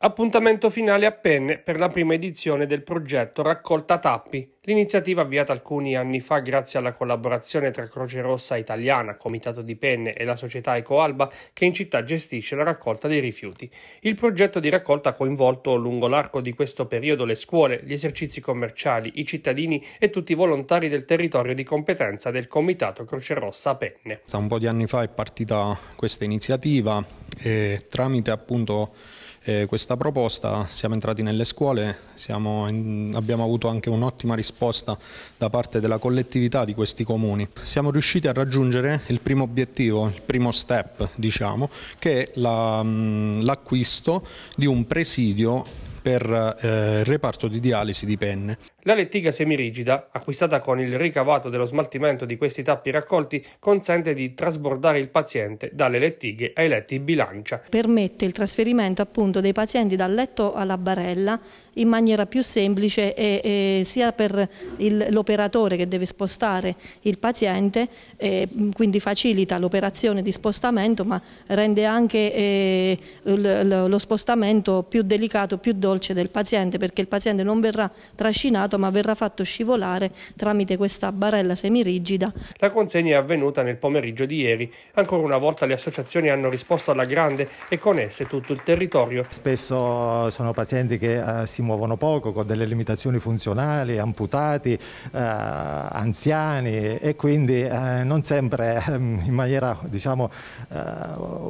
Appuntamento finale a Penne per la prima edizione del progetto Raccolta Tappi, l'iniziativa avviata alcuni anni fa grazie alla collaborazione tra Croce Rossa Italiana, Comitato di Penne e la società Ecoalba che in città gestisce la raccolta dei rifiuti. Il progetto di raccolta ha coinvolto lungo l'arco di questo periodo le scuole, gli esercizi commerciali, i cittadini e tutti i volontari del territorio di competenza del Comitato Croce Rossa Penne. Un po' di anni fa è partita questa iniziativa e tramite appunto eh, questa proposta siamo entrati nelle scuole, in, abbiamo avuto anche un'ottima risposta da parte della collettività di questi comuni. Siamo riusciti a raggiungere il primo obiettivo, il primo step diciamo, che è mm, l'acquisto la, di un presidio per eh, il reparto di dialisi di penne. La lettiga semirigida, acquistata con il ricavato dello smaltimento di questi tappi raccolti, consente di trasbordare il paziente dalle lettighe ai letti bilancia. Permette il trasferimento appunto dei pazienti dal letto alla barella in maniera più semplice e, e sia per l'operatore che deve spostare il paziente, eh, quindi facilita l'operazione di spostamento ma rende anche eh, lo spostamento più delicato, più dolce dolce del paziente perché il paziente non verrà trascinato ma verrà fatto scivolare tramite questa barella semirigida. La consegna è avvenuta nel pomeriggio di ieri. Ancora una volta le associazioni hanno risposto alla grande e con esse tutto il territorio. Spesso sono pazienti che eh, si muovono poco, con delle limitazioni funzionali, amputati, eh, anziani e quindi eh, non sempre ehm, in maniera diciamo,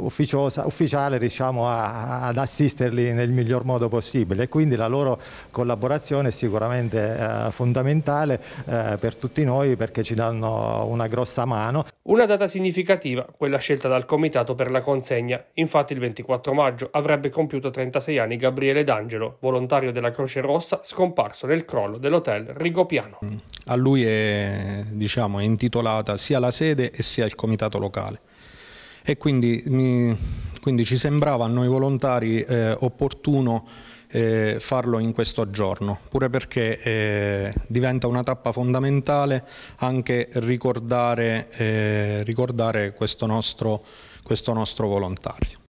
ufficiosa, eh, ufficiale riusciamo a, ad assisterli nel miglior modo possibile possibile e quindi la loro collaborazione è sicuramente eh, fondamentale eh, per tutti noi perché ci danno una grossa mano. Una data significativa, quella scelta dal Comitato per la consegna. Infatti il 24 maggio avrebbe compiuto 36 anni Gabriele D'Angelo, volontario della Croce Rossa, scomparso nel crollo dell'hotel Rigopiano. A lui è, diciamo, è intitolata sia la sede sia il Comitato locale e quindi mi quindi ci sembrava a noi volontari eh, opportuno eh, farlo in questo giorno, pure perché eh, diventa una tappa fondamentale anche ricordare, eh, ricordare questo, nostro, questo nostro volontario.